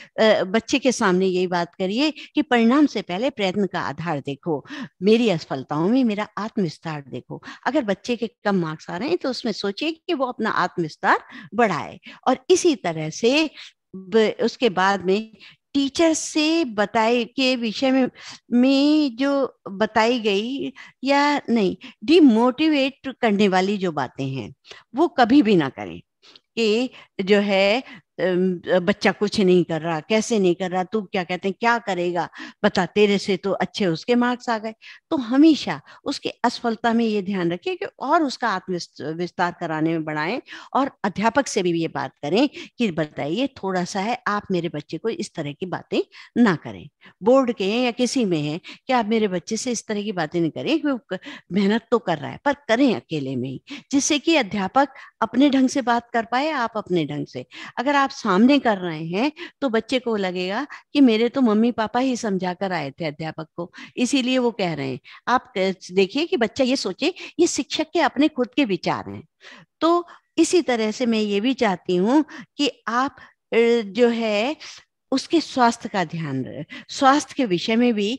बच्चे के सामने यही बात करिए कि परिणाम से पहले प्रयत्न का आधार देखो मेरी असफलताओं में मेरा आत्मविस्तार देखो अगर बच्चे के कम मार्क्स आ रहे हैं तो उसमें सोचिए कि वो अपना आत्मविस्तार बढ़ाए और इसी तरह से उसके बाद में टीचर से बताए के विषय में में जो बताई गई या नहीं डिमोटिवेट करने वाली जो बातें हैं वो कभी भी ना करें कि जो है बच्चा कुछ नहीं कर रहा कैसे नहीं कर रहा तू क्या कहते हैं क्या करेगा बता तेरे से तो अच्छे उसके मार्क्स आ गए तो हमेशा उसके असफलता में ये ध्यान रखिए कि और उसका आत्म विस्तार कराने में बढ़ाएं और अध्यापक से भी ये बात करें कि बताइए थोड़ा सा है आप मेरे बच्चे को इस तरह की बातें ना करें बोर्ड के या किसी में है कि आप मेरे बच्चे से इस तरह की बातें नहीं करें कि मेहनत तो कर रहा है पर करें अकेले में ही जिससे कि अध्यापक अपने ढंग से बात कर पाए आप अपने ढंग से अगर आप आप सामने कर रहे हैं तो बच्चे को लगेगा कि मेरे तो मम्मी पापा ही समझा कर आए थे अध्यापक को इसीलिए वो कह रहे हैं आप देखिए कि बच्चा ये सोचे ये शिक्षक के अपने खुद के विचार हैं तो इसी तरह से मैं ये भी चाहती हूँ कि आप जो है उसके स्वास्थ्य का ध्यान रहे स्वास्थ्य के विषय में भी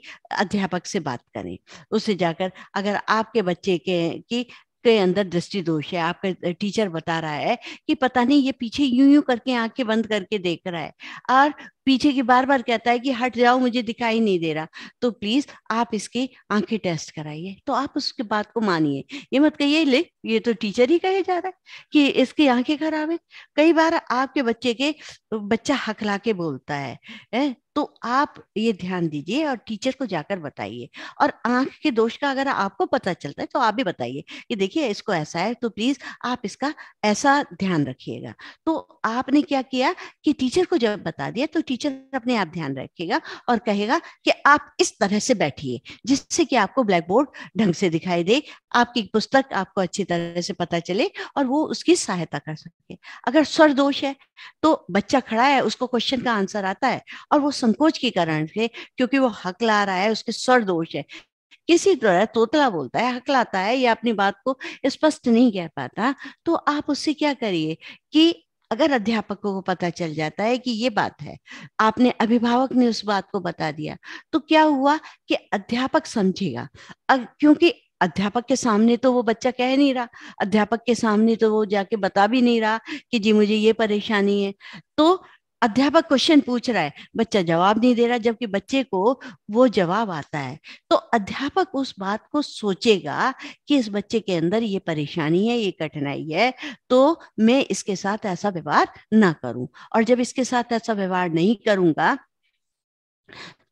अध्यापक से बात करें उससे जाकर अगर आपके बच्चे के की के अंदर दृष्टि दोष है आपके टीचर बता रहा है कि पता नहीं ये पीछे यूं यूं करके आंखें बंद करके देख रहा है और पीछे की बार बार कहता है कि हट जाओ मुझे दिखाई नहीं दे रहा तो प्लीज आप इसकी आंखें टेस्ट कराइए तो आप उसके बात को मानिए ये मत कहिए ले ये तो टीचर ही कहे जा रहा है कि इसकी आंखें खराब है कई बार आपके बच्चे के बच्चा हकला के बोलता है, ए? तो आप ये ध्यान दीजिए और टीचर को जाकर बताइए और आंख के दोष का अगर आपको पता चलता है तो आप भी बताइए कि देखिए इसको ऐसा है तो प्लीज आप इसका ऐसा ध्यान रखिएगा तो आपने क्या किया कि टीचर को जब बता दिया तो टीचर अपने आप ध्यान रखेगा और कहेगा कि आप इस तरह से बैठिए जिससे कि आपको ब्लैक बोर्ड ढंग से दिखाई दे आपकी पुस्तक आपको अच्छी तरह से पता चले और वो उसकी सहायता कर सके अगर स्वर दोष है तो बच्चा खड़ा है उसको क्वेश्चन का आंसर आता है और वो संकोच के कारण से क्योंकि वो हक ला रहा है उसके स्वर दोष है किसी तरह तोतला बोलता है हकलाता है या अपनी बात को स्पष्ट नहीं कह पाता तो आप उससे क्या करिए कि अगर अध्यापकों को पता चल जाता है कि ये बात है आपने अभिभावक ने उस बात को बता दिया तो क्या हुआ कि अध्यापक समझेगा क्योंकि अध्यापक के सामने तो वो बच्चा कह नहीं रहा अध्यापक के सामने तो वो जाके बता भी नहीं रहा कि जी मुझे ये परेशानी है तो अध्यापक क्वेश्चन पूछ रहा है बच्चा जवाब नहीं दे रहा जबकि बच्चे को वो जवाब आता है तो अध्यापक उस बात को सोचेगा कि इस बच्चे के अंदर ये परेशानी है ये कठिनाई है तो मैं इसके साथ ऐसा व्यवहार ना करूं और जब इसके साथ ऐसा व्यवहार नहीं करूंगा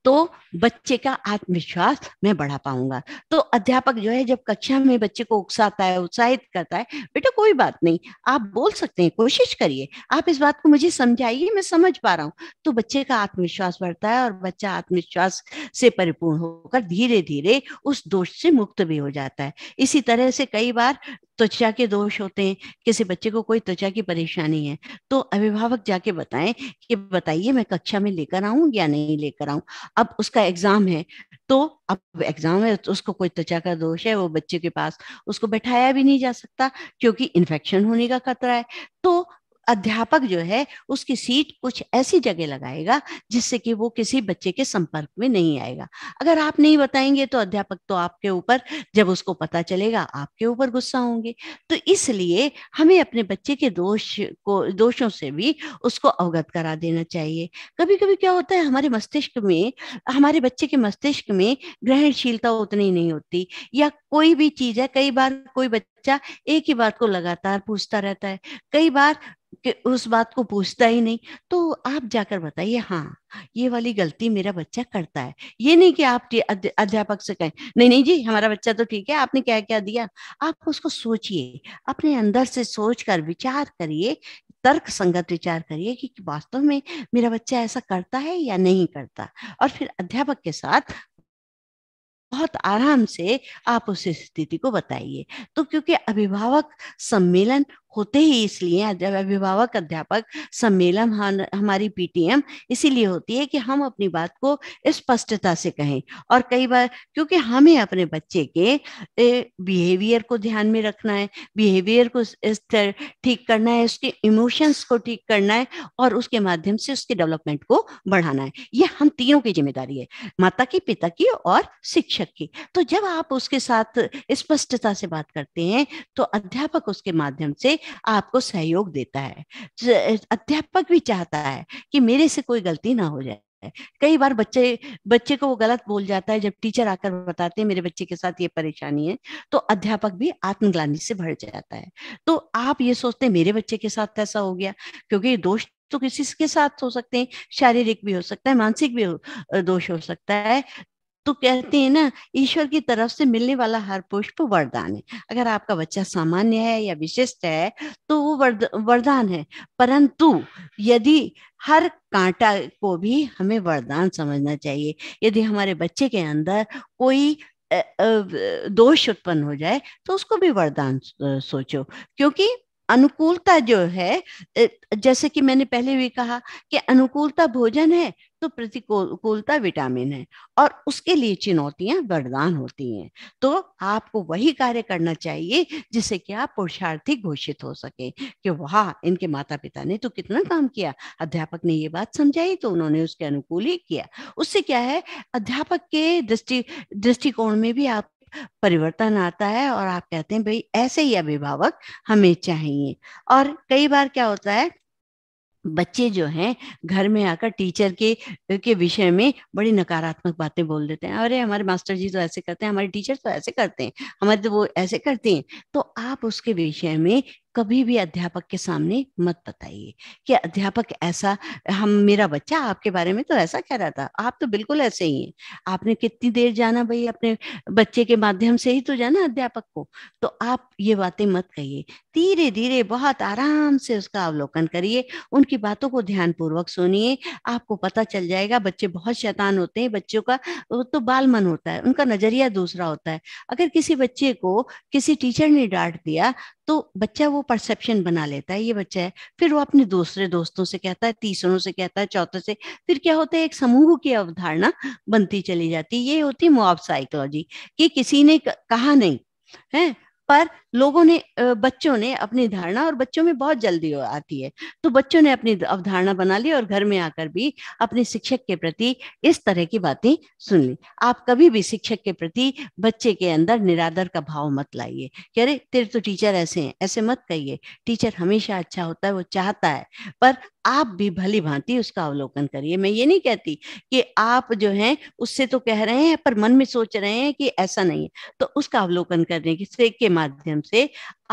तो बच्चे का आत्मविश्वास मैं बढ़ा पाऊंगा तो अध्यापक जो है जब कक्षा में बच्चे को उकसाता है उत्साहित करता है बेटा कोई बात नहीं आप बोल सकते हैं कोशिश करिए आप इस बात को मुझे समझाइए मैं समझ पा रहा हूँ तो बच्चे का आत्मविश्वास बढ़ता है और बच्चा आत्मविश्वास से परिपूर्ण होकर धीरे धीरे उस दोष से मुक्त भी हो जाता है इसी तरह से कई बार त्वचा के दोष होते हैं किसी बच्चे को कोई त्वचा की परेशानी है तो अभिभावक जाके बताएं कि बताइए मैं कक्षा में लेकर आऊं या नहीं लेकर आऊं अब उसका एग्जाम है तो अब एग्जाम है तो उसको कोई त्वचा का दोष है वो बच्चे के पास उसको बैठाया भी नहीं जा सकता क्योंकि इन्फेक्शन होने का खतरा है तो अध्यापक जो है उसकी सीट कुछ ऐसी जगह लगाएगा जिससे कि वो किसी बच्चे के संपर्क में नहीं आएगा अगर आप नहीं बताएंगे तो अध्यापक तो आपके ऊपर जब उसको पता चलेगा आपके ऊपर गुस्सा होंगे तो इसलिए हमें अपने बच्चे के दोष को दोषों से भी उसको अवगत करा देना चाहिए कभी कभी क्या होता है हमारे मस्तिष्क में हमारे बच्चे के मस्तिष्क में ग्रहणशीलता उतनी नहीं होती या कोई भी चीज है कई बार कोई बच्चा एक ही बात को लगातार पूछता रहता है कई बार कि उस बात को पूछता ही नहीं तो आप जाकर बताइए हाँ ये वाली गलती मेरा बच्चा करता है ये नहीं कि आप अध्यापक से कहें नहीं नहीं जी हमारा बच्चा तो ठीक है आपने क्या क्या दिया आप उसको सोचिए अपने अंदर से सोच कर विचार करिए तर्क संगत विचार करिए कि वास्तव में मेरा बच्चा ऐसा करता है या नहीं करता और फिर अध्यापक के साथ बहुत आराम से आप उस स्थिति को बताइए तो क्योंकि अभिभावक सम्मेलन होते ही इसलिए अभिभावक अध्यापक सम्मेलन हमारी पीटीएम इसीलिए होती है कि हम अपनी बात को स्पष्टता से कहें और कई बार क्योंकि हमें अपने बच्चे के बिहेवियर को ध्यान में रखना है बिहेवियर को ठीक करना है उसके इमोशंस को ठीक करना है और उसके माध्यम से उसके डेवलपमेंट को बढ़ाना है यह हम तीनों की जिम्मेदारी है माता की पिता की और शिक्षक की तो जब आप उसके साथ स्पष्टता से बात करते हैं तो अध्यापक उसके माध्यम से आपको सहयोग देता है अध्यापक भी चाहता है कि मेरे से कोई गलती ना हो जाए है कई बार बच्चे बच्चे को वो गलत बोल जाता है जब टीचर आकर बताते हैं मेरे बच्चे के साथ ये परेशानी है तो अध्यापक भी आत्मग्लानी से भर जाता है तो आप ये सोचते हैं मेरे बच्चे के साथ कैसा हो गया क्योंकि दोष तो किसी के साथ हो सकते हैं शारीरिक भी हो सकता है मानसिक भी दोष हो सकता है तो कहते हैं ना ईश्वर की तरफ से मिलने वाला हर पुष्प वरदान है अगर आपका बच्चा सामान्य है या विशिष्ट है तो वो वर्द, वरदान है परंतु यदि हर कांटा को भी हमें वरदान समझना चाहिए यदि हमारे बच्चे के अंदर कोई दोष उत्पन्न हो जाए तो उसको भी वरदान सोचो क्योंकि अनुकूलता जो है जैसे कि मैंने पहले भी कहा कि अनुकूलता भोजन है तो प्रतिकूलता विटामिन है और उसके लिए चुनौतियां वरदान होती हैं तो आपको वही कार्य करना चाहिए जिससे कि आप पुरुषार्थी घोषित हो सके कि वाह इनके माता पिता ने तो कितना काम किया अध्यापक ने ये बात समझाई तो उन्होंने उसके अनुकूल ही किया उससे क्या है अध्यापक के दृष्टि दृष्टिकोण में भी आप परिवर्तन आता है और आप कहते हैं भाई ऐसे ही अभिभावक हमें चाहिए और कई बार क्या होता है बच्चे जो हैं घर में आकर टीचर के के विषय में बड़ी नकारात्मक बातें बोल देते हैं अरे हमारे मास्टर जी तो ऐसे करते हैं हमारे टीचर तो ऐसे करते हैं हमारे तो वो ऐसे करते हैं तो आप उसके विषय में कभी भी अध्यापक के सामने मत बताइए कि अध्यापक ऐसा हम मेरा बच्चा आपके बारे में तो ऐसा कह रहा था आप तो बिल्कुल ऐसे ही हैं आपने कितनी देर जाना भाई अपने बच्चे के माध्यम से ही तो जाना अध्यापक को तो आप ये बातें मत कहिए धीरे धीरे बहुत आराम से उसका अवलोकन करिए उनकी बातों को ध्यानपूर्वक सुनिए आपको पता चल जाएगा बच्चे बहुत शैतान होते हैं बच्चों का तो बाल मन होता है उनका नजरिया दूसरा होता है अगर किसी बच्चे को किसी टीचर ने डांट दिया तो बच्चा वो परसेप्शन बना लेता है ये बच्चा है फिर वो अपने दूसरे दोस्तों से कहता है तीसरों से कहता है चौथे से फिर क्या होता है एक समूह की अवधारणा बनती चली जाती है ये होती है मुआव साइकोलॉजी कि किसी ने कहा नहीं है पर लोगों ने बच्चों ने अपनी धारणा और बच्चों में बहुत जल्दी आती है तो बच्चों ने अपनी अवधारणा बना ली और घर में आकर भी अपने शिक्षक के प्रति इस तरह की बातें सुन ली आप कभी भी शिक्षक के प्रति बच्चे के अंदर निरादर का भाव मत लाइए कि अरे तेरे तो टीचर ऐसे हैं ऐसे मत कहिए टीचर हमेशा अच्छा होता है वो चाहता है पर आप भी भली भांति उसका अवलोकन करिए मैं ये नहीं कहती कि आप जो है उससे तो कह रहे हैं पर मन में सोच रहे हैं कि ऐसा नहीं है तो उसका अवलोकन करने के, के माध्यम से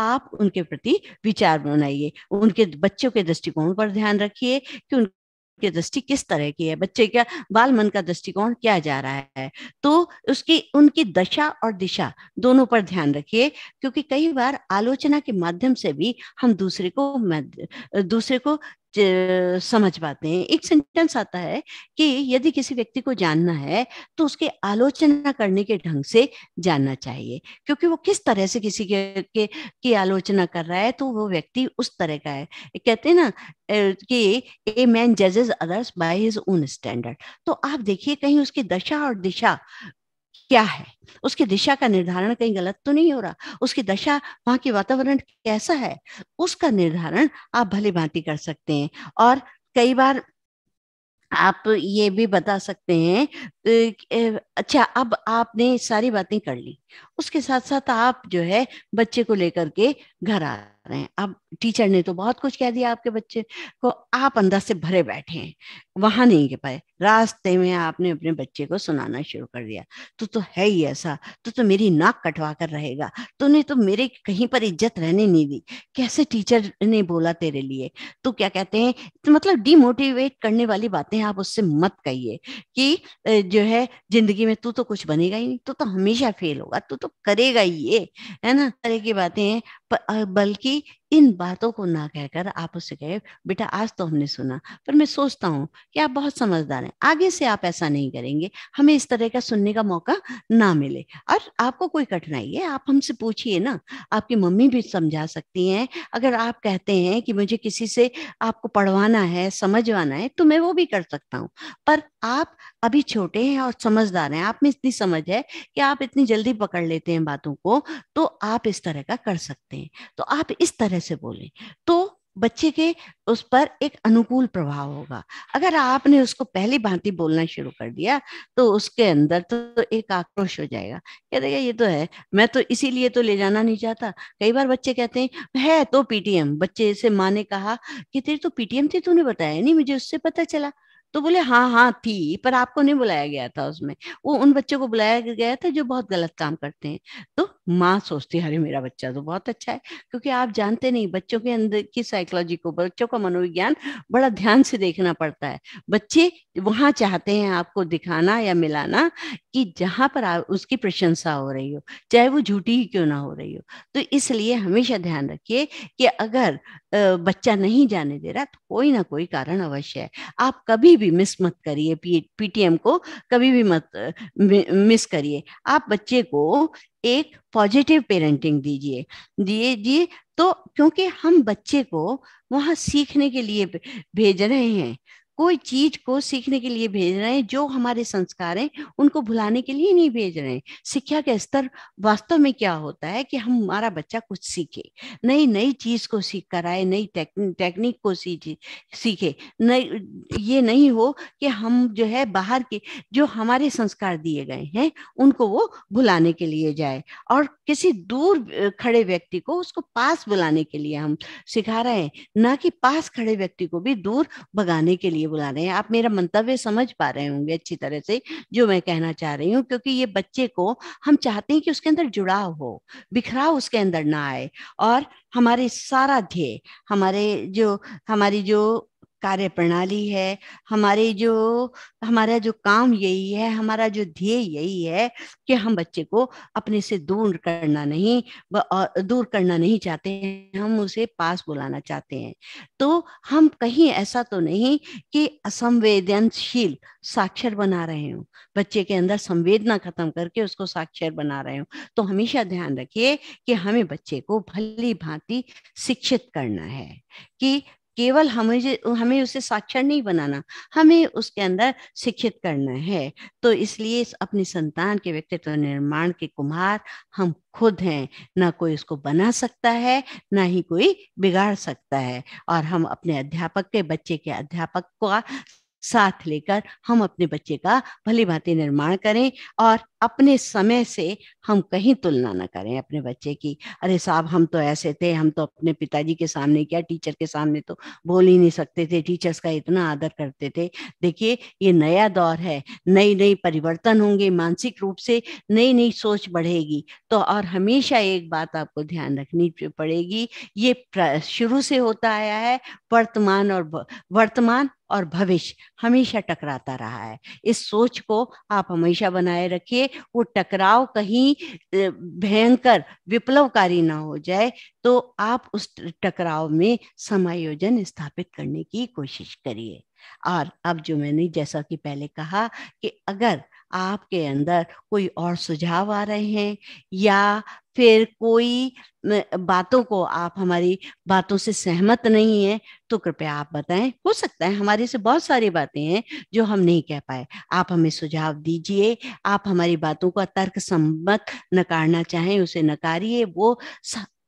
आप उनके प्रति विचार बनाइए उनके बच्चों के दृष्टिकोण पर ध्यान रखिए कि उनके दृष्टि किस तरह की है बच्चे का बाल मन का दृष्टिकोण क्या जा रहा है तो उसकी उनकी दशा और दिशा दोनों पर ध्यान रखिए क्योंकि कई बार आलोचना के माध्यम से भी हम दूसरे को दूसरे को समझ पाते हैं एक सेंटेंस आता है कि यदि किसी व्यक्ति को जानना है तो उसके आलोचना करने के ढंग से जानना चाहिए क्योंकि वो किस तरह से किसी के, के की आलोचना कर रहा है तो वो व्यक्ति उस तरह का है कहते हैं ना कि ए मैन जजेस others by his own standard तो आप देखिए कहीं उसकी दशा और दिशा क्या है उसकी दिशा का निर्धारण कहीं गलत तो नहीं हो रहा उसकी दशा वहां की वातावरण कैसा है उसका निर्धारण आप भली भांति कर सकते हैं और कई बार आप ये भी बता सकते हैं अच्छा अब आपने सारी बातें कर ली उसके साथ साथ आप जो है बच्चे को लेकर के घर आ रहे हैं अब टीचर ने तो बहुत कुछ कह दिया आपके बच्चे को आप अंदर से भरे बैठे हैं वहां नहीं गए पाए रास्ते में आपने अपने बच्चे को सुनाना शुरू कर दिया तू तो है ही ऐसा तो तो मेरी नाक कटवा कर रहेगा तूने तो मेरे कहीं पर इज्जत रहने नहीं दी कैसे टीचर ने बोला तेरे लिए तो क्या कहते हैं तो मतलब डिमोटिवेट करने वाली बातें आप उससे मत कहिए कि जो है जिंदगी में तू तो कुछ बनेगा ही नहीं तू तो हमेशा फेल होगा तू तो तो करेगा ही ये है ना तरह की बातें हैं बल्कि इन बातों को ना कहकर आप उससे कहे बेटा आज तो हमने सुना पर मैं सोचता हूँ कि आप बहुत समझदार हैं आगे से आप ऐसा नहीं करेंगे हमें इस तरह का सुनने का मौका ना मिले और आपको कोई कठिनाई है आप हमसे पूछिए ना आपकी मम्मी भी समझा सकती हैं अगर आप कहते हैं कि मुझे किसी से आपको पढ़वाना है समझवाना है तो मैं वो भी कर सकता हूँ पर आप अभी छोटे हैं और समझदार हैं आप में इतनी समझ है कि आप इतनी जल्दी पकड़ लेते हैं बातों को तो आप इस तरह का कर सकते हैं तो आप इस तरह से बोले तो बच्चे के उस पर एक अनुकूल प्रभाव होगा अगर आपने उसको पहली भांति बोलना शुरू कर दिया तो उसके अंदर तो एक आक्रोश हो जाएगा क्या ये तो है मैं तो इसीलिए तो ले जाना नहीं चाहता कई बार बच्चे कहते हैं है तो पीटीएम बच्चे से माँ ने कहा कि तेरी तो पीटीएम थी तूने बताया नहीं मुझे उससे पता चला तो बोले हाँ हाँ थी पर आपको नहीं बुलाया गया था उसमें वो उन बच्चों को बुलाया गया था जो बहुत गलत काम करते हैं तो माँ सोचती है अरे मेरा बच्चा तो बहुत अच्छा है क्योंकि आप जानते नहीं बच्चों के अंदर की साइकोलॉजी को बच्चों का मनोविज्ञान बड़ा ध्यान से देखना पड़ता है बच्चे वहां चाहते हैं आपको दिखाना या मिलाना कि जहां पर आ, उसकी प्रशंसा हो रही हो चाहे वो झूठी ही क्यों ना हो रही हो तो इसलिए हमेशा ध्यान रखिए कि अगर बच्चा नहीं जाने दे रहा तो कोई ना कोई कारण अवश्य है आप कभी भी मिस मत करिए पीटीएम को कभी भी मत मिस करिए आप बच्चे को एक पॉजिटिव पेरेंटिंग दीजिए दिए जी तो क्योंकि हम बच्चे को वहां सीखने के लिए भेज रहे हैं कोई चीज को सीखने के लिए भेज रहे हैं जो हमारे संस्कार हैं उनको भुलाने के लिए नहीं भेज रहे हैं शिक्षा का स्तर वास्तव में क्या होता है कि हम हमारा बच्चा कुछ सीखे नई नई चीज को सीख कर आए नई टेक्निक को सीखे नई ये नहीं हो कि हम जो है बाहर के जो हमारे संस्कार दिए गए हैं उनको वो भुलाने के लिए जाए और किसी दूर खड़े व्यक्ति को उसको पास बुलाने के लिए हम सिखा रहे हैं ना कि पास खड़े व्यक्ति को भी दूर भगाने के लिए लिए बुला रहे हैं आप मेरा मंतव्य समझ पा रहे होंगे अच्छी तरह से जो मैं कहना चाह रही हूँ क्योंकि ये बच्चे को हम चाहते हैं कि उसके अंदर जुड़ाव हो बिखराव उसके अंदर ना आए और हमारे सारा ध्येय हमारे जो हमारी जो कार्य प्रणाली है हमारे जो हमारा जो काम यही है हमारा जो ध्येय यही है कि हम बच्चे को अपने से दूर करना नहीं दूर करना नहीं चाहते हैं हम उसे पास बुलाना चाहते हैं तो हम कहीं ऐसा तो नहीं कि असंवेदनशील साक्षर बना रहे हो बच्चे के अंदर संवेदना खत्म करके उसको साक्षर बना रहे हो तो हमेशा ध्यान रखिए कि हमें बच्चे को भली भांति शिक्षित करना है कि केवल हमें हमें उसे साक्षर नहीं बनाना हमें उसके अंदर शिक्षित करना है तो इसलिए इस अपनी संतान के व्यक्तित्व निर्माण के कुम्हार हम खुद हैं ना कोई उसको बना सकता है ना ही कोई बिगाड़ सकता है और हम अपने अध्यापक के बच्चे के अध्यापक का साथ लेकर हम अपने बच्चे का भली भांति निर्माण करें और अपने समय से हम कहीं तुलना ना करें अपने बच्चे की अरे साहब हम तो ऐसे थे हम तो अपने पिताजी के सामने क्या टीचर के सामने तो बोल ही नहीं सकते थे टीचर्स का इतना आदर करते थे देखिए ये नया दौर है नई नई परिवर्तन होंगे मानसिक रूप से नई नई सोच बढ़ेगी तो और हमेशा एक बात आपको ध्यान रखनी पड़ेगी ये शुरू से होता आया है वर्तमान और वर्तमान और भविष्य हमेशा टकराता रहा है इस सोच को आप हमेशा बनाए रखिए वो टकराव कहीं भयंकर विप्लवकारी ना हो जाए तो आप उस टकराव में समायोजन स्थापित करने की कोशिश करिए और अब जो मैंने जैसा कि पहले कहा कि अगर आपके अंदर कोई और सुझाव आ रहे हैं या फिर कोई बातों को आप हमारी बातों से सहमत नहीं है तो कृपया आप बताएं हो सकता है हमारे से बहुत सारी बातें हैं जो हम नहीं कह पाए आप हमें सुझाव दीजिए आप हमारी बातों को तर्क सम्मत नकारना चाहें उसे नकारिए वो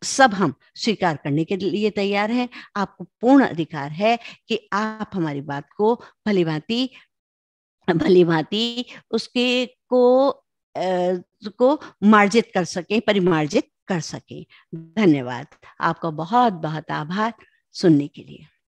सब हम स्वीकार करने के लिए तैयार हैं आपको पूर्ण अधिकार है कि आप हमारी बात को भली भांति भली भांति उसके को आ, को मार्जित कर सके परिमार्जित कर सके धन्यवाद आपका बहुत बहुत आभार सुनने के लिए